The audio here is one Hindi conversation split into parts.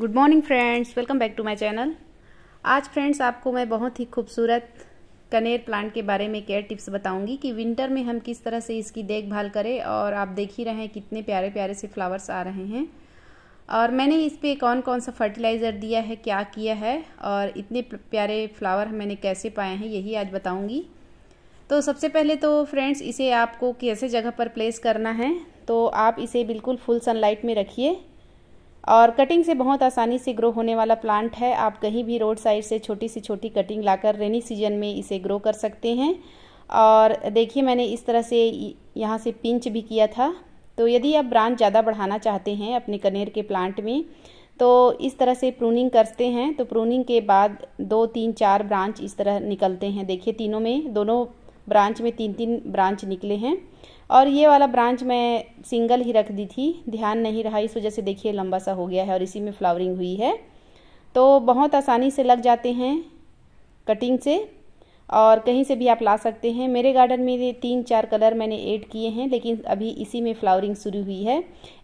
good morning friends welcome back to my channel आज फ्रेंड्स आपको मैं बहुत ही खूबसूरत कनेर प्लांट के बारे में केयर टिप्स बताऊंगी कि विंटर में हम किस तरह से इसकी देखभाल करें और आप देख ही रहे हैं कितने प्यारे प्यारे से फ्लावर्स आ रहे हैं और मैंने इस पर कौन कौन सा फर्टिलाइज़र दिया है क्या किया है और इतने प्यारे फ्लावर मैंने कैसे पाए हैं यही आज बताऊँगी तो सबसे पहले तो फ्रेंड्स इसे आपको कैसे जगह पर प्लेस करना है तो आप इसे बिल्कुल फुल सनलाइट में रखिए और कटिंग से बहुत आसानी से ग्रो होने वाला प्लांट है आप कहीं भी रोड साइड से छोटी सी छोटी कटिंग लाकर रेनी सीजन में इसे ग्रो कर सकते हैं और देखिए मैंने इस तरह से यहाँ से पिंच भी किया था तो यदि आप ब्रांच ज़्यादा बढ़ाना चाहते हैं अपने कनेर के प्लांट में तो इस तरह से प्रूनिंग करते हैं तो प्रूनिंग के बाद दो तीन चार ब्रांच इस तरह निकलते हैं देखिए तीनों में दोनों ब्रांच में तीन तीन ब्रांच निकले हैं और ये वाला ब्रांच मैं सिंगल ही रख दी थी ध्यान नहीं रहा इस वजह से देखिए लंबा सा हो गया है और इसी में फ्लावरिंग हुई है तो बहुत आसानी से लग जाते हैं कटिंग से और कहीं से भी आप ला सकते हैं मेरे गार्डन में ये तीन चार कलर मैंने ऐड किए हैं लेकिन अभी इसी में फ्लावरिंग शुरू हुई है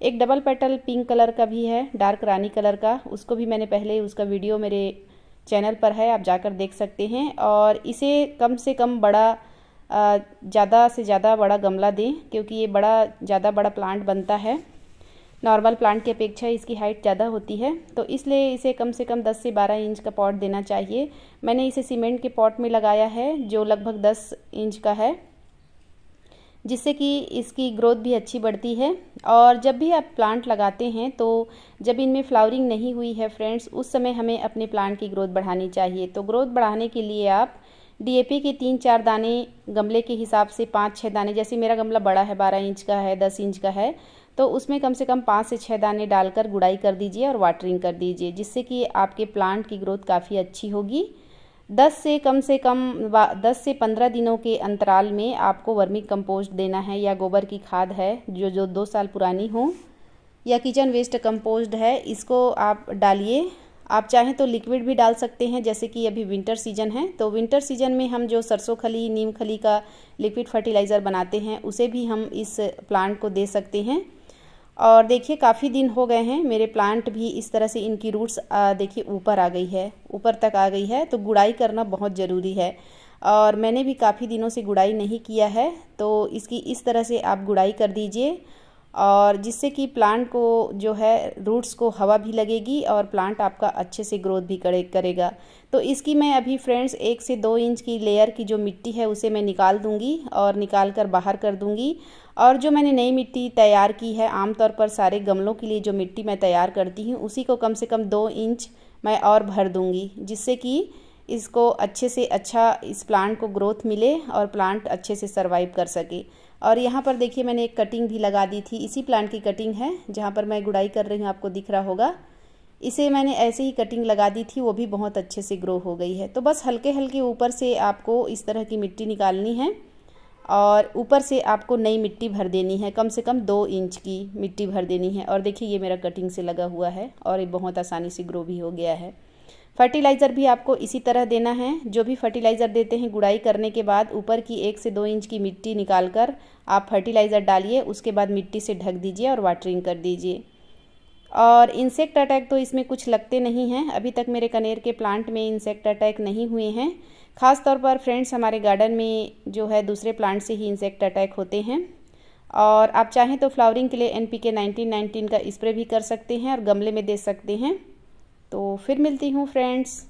एक डबल पेटल पिंक कलर का भी है डार्क रानी कलर का उसको भी मैंने पहले उसका वीडियो मेरे चैनल पर है आप जाकर देख सकते हैं और इसे कम से कम बड़ा ज़्यादा से ज़्यादा बड़ा गमला दें क्योंकि ये बड़ा ज़्यादा बड़ा प्लांट बनता है नॉर्मल प्लांट की अपेक्षा इसकी हाइट ज़्यादा होती है तो इसलिए इसे कम से कम 10 से 12 इंच का पॉट देना चाहिए मैंने इसे सीमेंट के पॉट में लगाया है जो लगभग 10 इंच का है जिससे कि इसकी ग्रोथ भी अच्छी बढ़ती है और जब भी आप प्लांट लगाते हैं तो जब इनमें फ्लावरिंग नहीं हुई है फ्रेंड्स उस समय हमें अपने प्लांट की ग्रोथ बढ़ानी चाहिए तो ग्रोथ बढ़ाने के लिए आप डीएपी के तीन चार दाने गमले के हिसाब से पाँच छः दाने जैसे मेरा गमला बड़ा है बारह इंच का है दस इंच का है तो उसमें कम से कम पाँच से छः दाने डालकर गुड़ाई कर दीजिए और वाटरिंग कर दीजिए जिससे कि आपके प्लांट की ग्रोथ काफ़ी अच्छी होगी दस से कम से कम दस से पंद्रह दिनों के अंतराल में आपको वर्मी कंपोस्ट देना है या गोबर की खाद है जो जो दो साल पुरानी हो या किचन वेस्ट कंपोस्ट है इसको आप डालिए आप चाहें तो लिक्विड भी डाल सकते हैं जैसे कि अभी विंटर सीजन है तो विंटर सीजन में हम जो सरसों खली नीम खली का लिक्विड फर्टिलाइज़र बनाते हैं उसे भी हम इस प्लांट को दे सकते हैं और देखिए काफ़ी दिन हो गए हैं मेरे प्लांट भी इस तरह से इनकी रूट्स देखिए ऊपर आ गई है ऊपर तक आ गई है तो गुड़ाई करना बहुत ज़रूरी है और मैंने भी काफ़ी दिनों से गुड़ाई नहीं किया है तो इसकी इस तरह से आप गुड़ाई कर दीजिए और जिससे कि प्लांट को जो है रूट्स को हवा भी लगेगी और प्लांट आपका अच्छे से ग्रोथ भी करे करेगा तो इसकी मैं अभी फ्रेंड्स एक से दो इंच की लेयर की जो मिट्टी है उसे मैं निकाल दूंगी और निकाल कर बाहर कर दूंगी और जो मैंने नई मिट्टी तैयार की है आमतौर पर सारे गमलों के लिए जो मिट्टी मैं तैयार करती हूँ उसी को कम से कम दो इंच मैं और भर दूँगी जिससे कि इसको अच्छे से अच्छा इस प्लांट को ग्रोथ मिले और प्लांट अच्छे से सर्वाइव कर सके और यहाँ पर देखिए मैंने एक कटिंग भी लगा दी थी इसी प्लांट की कटिंग है जहाँ पर मैं गुड़ाई कर रही हूँ आपको दिख रहा होगा इसे मैंने ऐसे ही कटिंग लगा दी थी वो भी बहुत अच्छे से ग्रो हो गई है तो बस हल्के हल्के ऊपर से आपको इस तरह की मिट्टी निकालनी है और ऊपर से आपको नई मिट्टी भर देनी है कम से कम दो इंच की मिट्टी भर देनी है और देखिए ये मेरा कटिंग से लगा हुआ है और ये बहुत आसानी से ग्रो भी हो गया है फर्टिलाइज़र भी आपको इसी तरह देना है जो भी फर्टिलाइज़र देते हैं गुड़ाई करने के बाद ऊपर की एक से दो इंच की मिट्टी निकाल कर आप फर्टिलाइज़र डालिए उसके बाद मिट्टी से ढक दीजिए और वाटरिंग कर दीजिए और इंसेक्ट अटैक तो इसमें कुछ लगते नहीं हैं अभी तक मेरे कनेर के प्लांट में इंसेक्ट अटैक नहीं हुए हैं ख़ास तौर पर फ्रेंड्स हमारे गार्डन में जो है दूसरे प्लांट से ही इंसेक्ट अटैक होते हैं और आप चाहें तो फ्लावरिंग के लिए एन पी के नाइनटीन का स्प्रे भी कर सकते हैं और गमले में दे सकते हैं तो फिर मिलती हूँ फ्रेंड्स